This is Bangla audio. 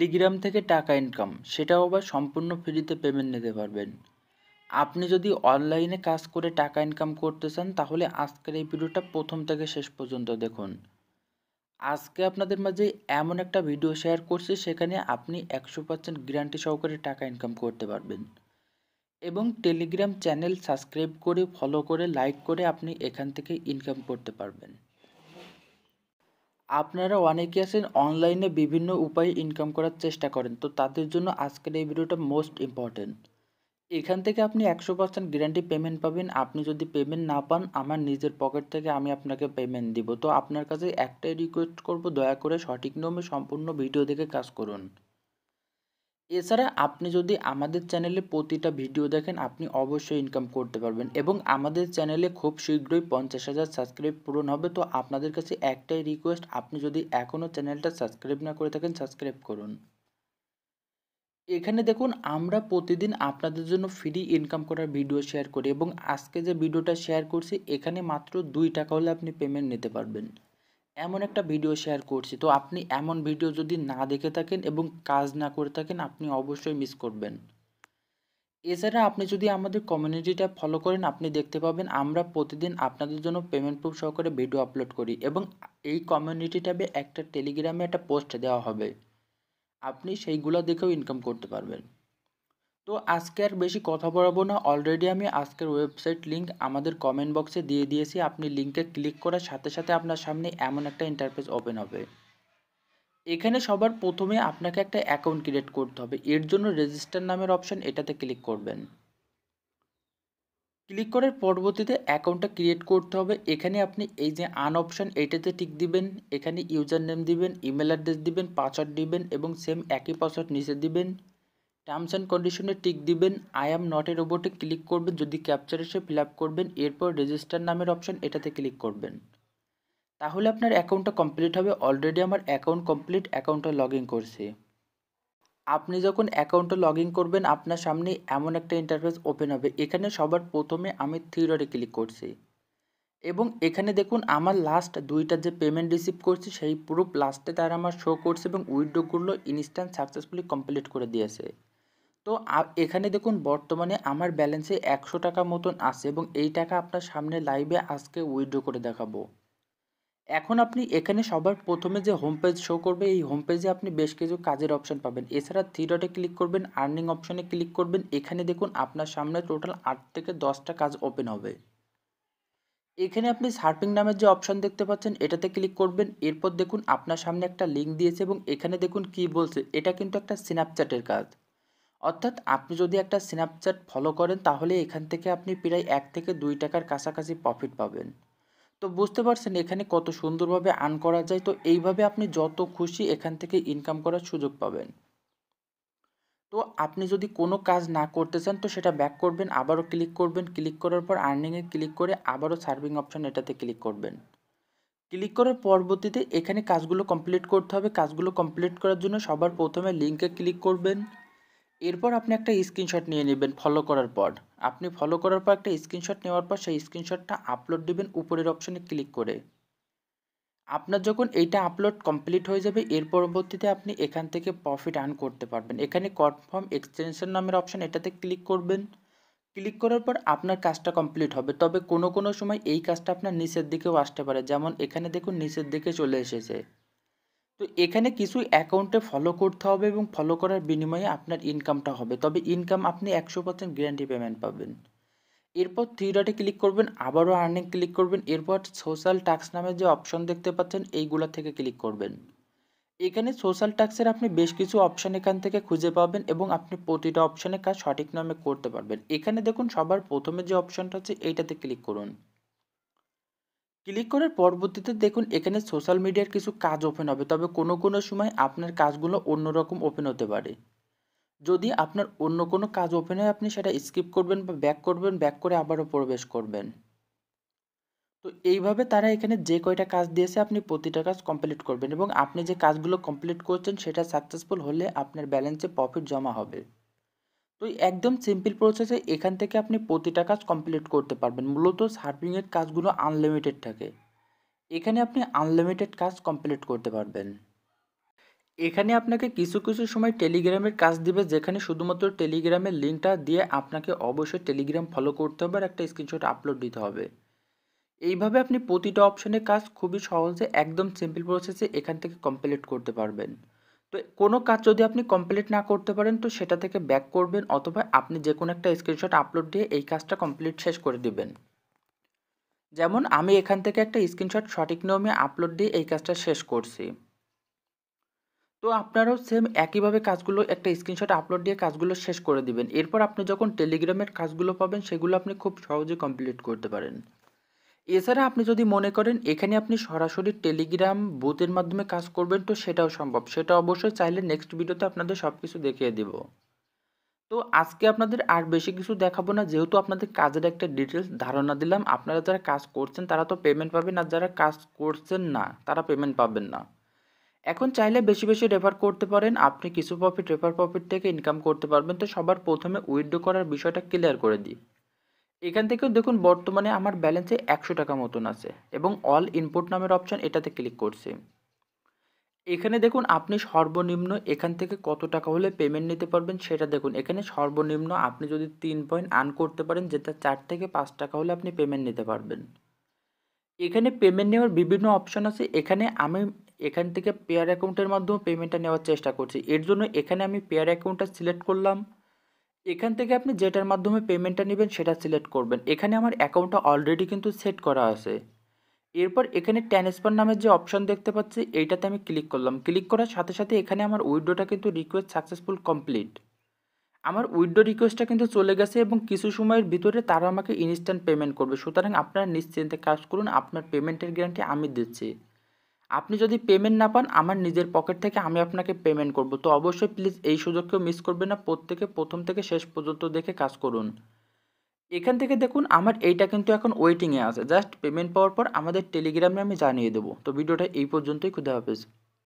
টেলিগ্রাম থেকে টাকা ইনকাম সেটাও আবার সম্পূর্ণ ফ্রিতে পেমেন্ট নিতে পারবেন আপনি যদি অনলাইনে কাজ করে টাকা ইনকাম করতে চান তাহলে আজকের এই ভিডিওটা প্রথম থেকে শেষ পর্যন্ত দেখুন আজকে আপনাদের মাঝে এমন একটা ভিডিও শেয়ার করছি সেখানে আপনি একশো পার্সেন্ট গ্যারান্টি সহকারে টাকা ইনকাম করতে পারবেন এবং টেলিগ্রাম চ্যানেল সাবস্ক্রাইব করে ফলো করে লাইক করে আপনি এখান থেকে ইনকাম করতে পারবেন আপনারা অনেকে আছেন অনলাইনে বিভিন্ন উপায়ে ইনকাম করার চেষ্টা করেন তো তাদের জন্য আজকের এই ভিডিওটা মোস্ট ইম্পর্ট্যান্ট এখান থেকে আপনি একশো পার্সেন্ট গ্যারান্টি পেমেন্ট পাবেন আপনি যদি পেমেন্ট না পান আমার নিজের পকেট থেকে আমি আপনাকে পেমেন্ট দিব তো আপনার কাছে একটাই রিকোয়েস্ট করব দয়া করে সঠিক নিয়মে সম্পূর্ণ ভিডিও দেখে কাজ করুন এছাড়া আপনি যদি আমাদের চ্যানেলে প্রতিটা ভিডিও দেখেন আপনি অবশ্যই ইনকাম করতে পারবেন এবং আমাদের চ্যানেলে খুব শীঘ্রই পঞ্চাশ হাজার সাবস্ক্রাইব পূরণ হবে তো আপনাদের কাছে একটাই রিকোয়েস্ট আপনি যদি এখনও চ্যানেলটা সাবস্ক্রাইব না করে থাকেন সাবস্ক্রাইব করুন এখানে দেখুন আমরা প্রতিদিন আপনাদের জন্য ফ্রি ইনকাম করার ভিডিও শেয়ার করি এবং আজকে যে ভিডিওটা শেয়ার করছি এখানে মাত্র দুই টাকা হলে আপনি পেমেন্ট নিতে পারবেন এমন একটা ভিডিও শেয়ার করছি তো আপনি এমন ভিডিও যদি না দেখে থাকেন এবং কাজ না করে থাকেন আপনি অবশ্যই মিস করবেন এছাড়া আপনি যদি আমাদের কমিউনিটিটা ফলো করেন আপনি দেখতে পাবেন আমরা প্রতিদিন আপনাদের জন্য পেমেন্ট প্রুফ সহকারে ভিডিও আপলোড করি এবং এই কমিউনিটিটাবে একটা টেলিগ্রামে একটা পোস্ট দেওয়া হবে আপনি সেইগুলো দেখেও ইনকাম করতে পারবেন তো আজকে আর বেশি কথা বলাবো না অলরেডি আমি আজকের ওয়েবসাইট লিঙ্ক আমাদের কমেন্ট বক্সে দিয়ে দিয়েছি আপনি লিঙ্কে ক্লিক করার সাথে সাথে আপনার সামনে এমন একটা ইন্টারফেস ওপেন হবে এখানে সবার প্রথমে আপনাকে একটা অ্যাকাউন্ট ক্রিয়েট করতে হবে এর জন্য রেজিস্টার নামের অপশান এটাতে ক্লিক করবেন ক্লিক করার পরবর্তীতে অ্যাকাউন্টটা ক্রিয়েট করতে হবে এখানে আপনি এই যে আন অপশান এটাতে টিক দিবেন এখানে ইউজার নেম দিবেন ইমেল অ্যাড্রেস দিবেন পাসওয়ার্ড দিবেন এবং সেম একই পাসওয়ার্ড নিচে দিবেন টার্মস অ্যান্ড কন্ডিশনে টিক দিবেন আই অ্যাম নট এ ওপরে ক্লিক করবেন যদি ক্যাপচার এসে ফিল আপ করবেন এরপর রেজিস্টার নামের অপশন এটাতে ক্লিক করবেন তাহলে আপনার অ্যাকাউন্টটা কমপ্লিট হবে অলরেডি আমার অ্যাকাউন্ট কমপ্লিট অ্যাকাউন্টটা লগ ইন করছে আপনি যখন অ্যাকাউন্টটা লগ ইন করবেন আপনার সামনে এমন একটা ইন্টারফেস ওপেন হবে এখানে সবার প্রথমে আমি থিওরে ক্লিক করছি এবং এখানে দেখুন আমার লাস্ট দুইটা যে পেমেন্ট রিসিভ করছি সেই প্রুফ লাস্টে তারা আমার শো করছে এবং উইড্রোগুলো ইনস্ট্যান্ট সাকসেসফুলি কমপ্লিট করে দিয়েছে তো এখানে দেখুন বর্তমানে আমার ব্যালেন্সে একশো টাকা মতন আছে এবং এই টাকা আপনার সামনে লাইভে আজকে উইড্রো করে দেখাবো এখন আপনি এখানে সবার প্রথমে যে হোম পেজ শো করবে এই হোম পেজে আপনি বেশ কিছু কাজের অপশন পাবেন এছাড়া থ্রি ডটে ক্লিক করবেন আর্নিং অপশানে ক্লিক করবেন এখানে দেখুন আপনার সামনে টোটাল আট থেকে দশটা কাজ ওপেন হবে এখানে আপনি সার্পিং নামের যে অপশান দেখতে পাচ্ছেন এটাতে ক্লিক করবেন এরপর দেখুন আপনার সামনে একটা লিঙ্ক দিয়েছে এবং এখানে দেখুন কি বলছে এটা কিন্তু একটা স্ন্যাপচ্যাটের কাজ অর্থাৎ আপনি যদি একটা স্ন্যাপচ্যাট ফলো করেন তাহলে এখান থেকে আপনি প্রায় এক থেকে দুই টাকার কাছাকাছি প্রফিট পাবেন তো বুঝতে পারছেন এখানে কত সুন্দরভাবে আর্ন করা যায় তো এইভাবে আপনি যত খুশি এখান থেকে ইনকাম করার সুযোগ পাবেন তো আপনি যদি কোনো কাজ না করতে চান তো সেটা ব্যাক করবেন আবারও ক্লিক করবেন ক্লিক করার পর আর্নিংয়ে ক্লিক করে আবারও সার্ভিং অপশন এটাতে ক্লিক করবেন ক্লিক করার পরবর্তীতে এখানে কাজগুলো কমপ্লিট করতে হবে কাজগুলো কমপ্লিট করার জন্য সবার প্রথমে লিঙ্কে ক্লিক করবেন এরপর আপনি একটা স্ক্রিনশট নিয়ে নেবেন ফলো করার পর আপনি ফলো করার পর একটা স্ক্রিনশট নেওয়ার পর সেই স্ক্রিনশটটা আপলোড দেবেন উপরের অপশনে ক্লিক করে আপনার যখন এইটা আপলোড কমপ্লিট হয়ে যাবে এর পরবর্তীতে আপনি এখান থেকে প্রফিট আর্ন করতে পারবেন এখানে কনফার্ম এক্সটেনশন নামের অপশন এটাতে ক্লিক করবেন ক্লিক করার পর আপনার কাজটা কমপ্লিট হবে তবে কোনো কোনো সময় এই কাজটা আপনার নিচের দিকেও আসতে পারে যেমন এখানে দেখুন নিচের দিকে চলে এসেছে তো এখানে কিছু অ্যাকাউন্টে ফলো করতে হবে এবং ফলো করার বিনিময়ে আপনার ইনকামটা হবে তবে ইনকাম আপনি একশো পার্সেন্ট গ্যারান্টি পেমেন্ট পাবেন এরপর থিওরাটে ক্লিক করবেন আবারও আর্নিং ক্লিক করবেন এরপর সোশ্যাল টাক্স নামে যে অপশন দেখতে পাচ্ছেন এইগুলা থেকে ক্লিক করবেন এখানে সোশ্যাল টাক্সের আপনি বেশ কিছু অপশান এখান থেকে খুঁজে পাবেন এবং আপনি প্রতিটা অপশানে কাজ সঠিক নামে করতে পারবেন এখানে দেখুন সবার প্রথমে যে অপশানটা আছে এইটাতে ক্লিক করুন ক্লিক করার পরবর্তীতে দেখুন এখানে সোশ্যাল মিডিয়ার কিছু কাজ ওপেন হবে তবে কোনো কোনো সময় আপনার কাজগুলো অন্যরকম ওপেন হতে পারে যদি আপনার অন্য কোনো কাজ ওপেন হয় আপনি সেটা স্কিপ করবেন বা ব্যাক করবেন ব্যাক করে আবারও প্রবেশ করবেন তো এইভাবে তারা এখানে যে কয়টা কাজ দিয়েছে আপনি প্রতিটা কাজ কমপ্লিট করবেন এবং আপনি যে কাজগুলো কমপ্লিট করছেন সেটা সাকসেসফুল হলে আপনার ব্যালেন্সে প্রফিট জমা হবে তো একদম সিম্পল প্রসেসে এখান থেকে আপনি প্রতিটা কাজ কমপ্লিট করতে পারবেন মূলত সার্ফিংয়ের কাজগুলো আনলিমিটেড থাকে এখানে আপনি আনলিমিটেড কাজ কমপ্লিট করতে পারবেন এখানে আপনাকে কিছু কিছু সময় টেলিগ্রামের কাজ দিবে যেখানে শুধুমাত্র টেলিগ্রামের লিঙ্কটা দিয়ে আপনাকে অবশ্যই টেলিগ্রাম ফলো করতে হবে আর একটা স্ক্রিনশট আপলোড দিতে হবে এইভাবে আপনি প্রতিটা অপশনের কাজ খুবই সহজে একদম সিম্পল প্রসেসে এখান থেকে কমপ্লিট করতে পারবেন তো কোনো কাজ যদি আপনি কমপ্লিট না করতে পারেন তো সেটা থেকে ব্যাক করবেন অথবা আপনি যে কোনো একটা স্ক্রিনশট আপলোড দিয়ে এই কাজটা কমপ্লিট শেষ করে দিবেন যেমন আমি এখান থেকে একটা স্ক্রিনশট সঠিক নিয়মে আপলোড দিয়ে এই কাজটা শেষ করছি তো আপনারাও সেম একইভাবে কাজগুলো একটা স্ক্রিনশট আপলোড দিয়ে কাজগুলো শেষ করে দিবেন এরপর আপনি যখন টেলিগ্রামের কাজগুলো পাবেন সেগুলো আপনি খুব সহজে কমপ্লিট করতে পারেন এছাড়া আপনি যদি মনে করেন এখানে আপনি সরাসরি টেলিগ্রাম বুথের মাধ্যমে কাজ করবেন তো সেটাও সম্ভব সেটা অবশ্যই চাইলে নেক্সট ভিডিওতে আপনাদের সব কিছু দেখিয়ে দেব তো আজকে আপনাদের আর বেশি কিছু দেখাবো না যেহেতু আপনাদের কাজের একটা ডিটেলস ধারণা দিলাম আপনারা যারা কাজ করছেন তারা তো পেমেন্ট পাবেন আর যারা কাজ করছেন না তারা পেমেন্ট পাবেন না এখন চাইলে বেশি বেশি রেফার করতে পারেন আপনি কিছু প্রফিট রেফার প্রফিট থেকে ইনকাম করতে পারবেন তো সবার প্রথমে উইডো করার বিষয়টা ক্লিয়ার করে দিই এখান থেকেও দেখুন বর্তমানে আমার ব্যালেন্সে একশো টাকা মতন আছে এবং অল ইনপুট নামের অপশান এটাতে ক্লিক করছি এখানে দেখুন আপনি সর্বনিম্ন এখান থেকে কত টাকা হলে পেমেন্ট নিতে পারবেন সেটা দেখুন এখানে সর্বনিম্ন আপনি যদি তিন পয়েন্ট আর্ন করতে পারেন যেটা চার থেকে পাঁচ টাকা হলে আপনি পেমেন্ট নিতে পারবেন এখানে পেমেন্ট নেওয়ার বিভিন্ন অপশন আছে এখানে আমি এখান থেকে পেয়ার অ্যাকাউন্টের মাধ্যমে পেমেন্টটা নেওয়ার চেষ্টা করছি এর জন্য এখানে আমি পেয়ার অ্যাকাউন্টটা সিলেক্ট করলাম এখান থেকে আপনি যেটার মাধ্যমে পেমেন্টটা নেবেন সেটা সিলেক্ট করবেন এখানে আমার অ্যাকাউন্টটা অলরেডি কিন্তু সেট করা আছে এরপর এখানে ট্রান্সফার নামের যে অপশন দেখতে পাচ্ছি এইটাতে আমি ক্লিক করলাম ক্লিক করার সাথে সাথে এখানে আমার উইডোটা কিন্তু রিকোয়েস্ট সাকসেসফুল কমপ্লিট আমার উইডো রিকোয়েস্টটা কিন্তু চলে গেছে এবং কিছু সময়ের ভিতরে তারা আমাকে ইনস্ট্যান্ট পেমেন্ট করবে সুতরাং আপনারা নিশ্চিন্তে কাজ করুন আপনার পেমেন্টের গ্যারান্টি আমি দিচ্ছি আপনি যদি পেমেন্ট না পান আমার নিজের পকেট থেকে আমি আপনাকে পেমেন্ট করব তো অবশ্যই প্লিজ এই সুযোগকেও মিস করবেন না প্রত্যেকে প্রথম থেকে শেষ পর্যন্ত দেখে কাজ করুন এখান থেকে দেখুন আমার এইটা কিন্তু এখন ওয়েটিংয়ে আছে জাস্ট পেমেন্ট পাওয়ার পর আমাদের টেলিগ্রামে আমি জানিয়ে দেবো তো ভিডিওটা এই পর্যন্তই খুদা হাফেজ